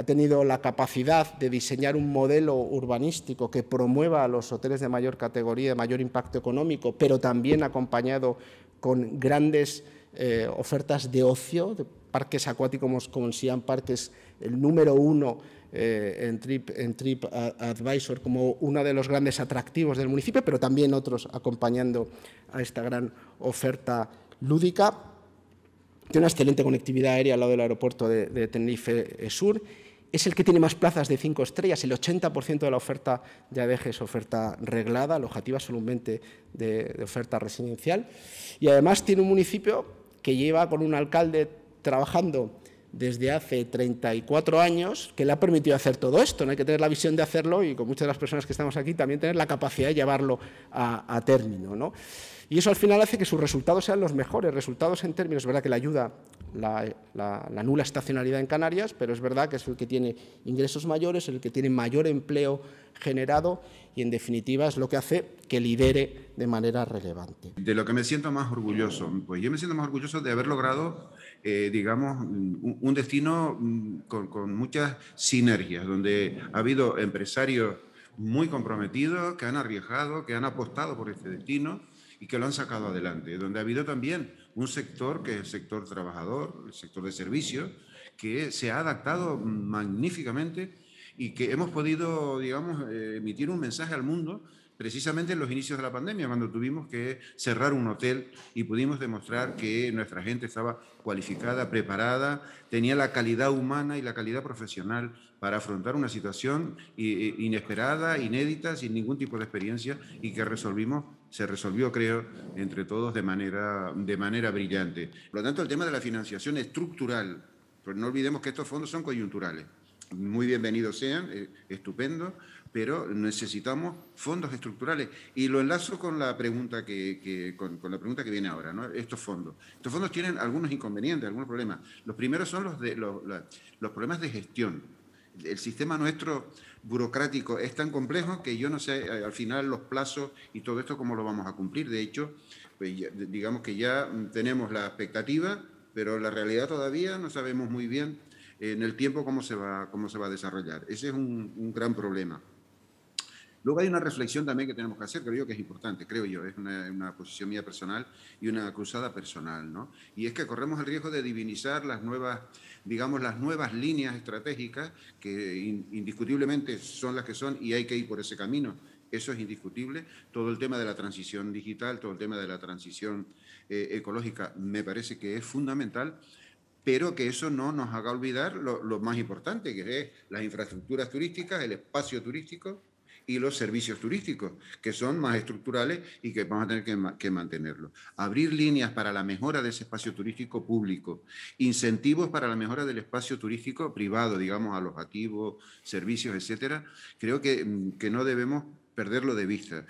ha tenido la capacidad de diseñar un modelo urbanístico que promueva a los hoteles de mayor categoría, de mayor impacto económico, pero también acompañado con grandes eh, ofertas de ocio, de parques acuáticos como Siam Parques, el número uno eh, en, Trip, en Trip Advisor como uno de los grandes atractivos del municipio, pero también otros acompañando a esta gran oferta lúdica. Tiene una excelente conectividad aérea al lado del aeropuerto de, de Tenerife eh, Sur es el que tiene más plazas de cinco estrellas. El 80% de la oferta ya deje es oferta reglada, alojativa solamente de, oferta residencial. Y además tiene un municipio que lleva con un alcalde trabajando desde hace 34 años, que le ha permitido hacer todo esto. No hay que tener la visión de hacerlo y con muchas de las personas que estamos aquí también tener la capacidad de llevarlo a, término. Y eso al final hace que sus resultados sean los mejores, resultados en términos, es verdad que la ayuda la, nula estacionalidad en Canarias, pero es verdad que es el que tiene ingresos mayores, el que tiene mayor empleo generado y, en definitiva, es lo que hace que lidere de manera relevante. De lo que me siento más orgulloso, pues yo me siento más orgulloso de haber logrado, eh, digamos, un, destino mm, con, con muchas sinergias, donde ha habido empresarios muy comprometidos, que han arriesgado, que han apostado por este destino y que lo han sacado adelante, donde ha habido también un sector que es el sector trabajador, el sector de servicios, que se ha adaptado magníficamente y que hemos podido, digamos, eh, emitir un mensaje al mundo precisamente en los inicios de la pandemia, cuando tuvimos que cerrar un hotel y pudimos demostrar que nuestra gente estaba cualificada, preparada, tenía la calidad humana y la calidad profesional para afrontar una situación eh, eh, inesperada, inédita, sin ningún tipo de experiencia y que resolvimos, se resolvió, creo, entre todos de manera, de manera brillante. Por lo tanto, el tema de la financiación estructural, pero no olvidemos que estos fondos son coyunturales muy bienvenidos sean, eh, estupendo, pero necesitamos fondos estructurales. Y lo enlazo con la pregunta que, con, la pregunta que viene ahora, Estos fondos. Estos fondos tienen algunos inconvenientes, algunos problemas. Los primeros son los, de, los, problemas de gestión. El sistema nuestro burocrático es tan complejo que yo no sé eh, al final los plazos y todo esto cómo lo vamos a cumplir. De hecho, pues digamos que ya tenemos la expectativa, pero la realidad todavía no sabemos muy bien en el tiempo cómo se va, cómo se va a desarrollar. Ese es un, gran problema. Luego hay una reflexión también que tenemos que hacer, creo yo que es importante, creo yo, es una, posición mía personal y una cruzada personal, ¿no? Y es que corremos el riesgo de divinizar las nuevas, digamos, las nuevas líneas estratégicas que indiscutiblemente son las que son y hay que ir por ese camino. Eso es indiscutible. Todo el tema de la transición digital, todo el tema de la transición eh, ecológica, me parece que es fundamental pero que eso no nos haga olvidar lo, más importante, que es las infraestructuras turísticas, el espacio turístico y los servicios turísticos, que son más estructurales y que vamos a tener que, mantenerlos. Abrir líneas para la mejora de ese espacio turístico público, incentivos para la mejora del espacio turístico privado, digamos, alojativos, servicios, etcétera, creo mm, que no debemos perderlo de vista.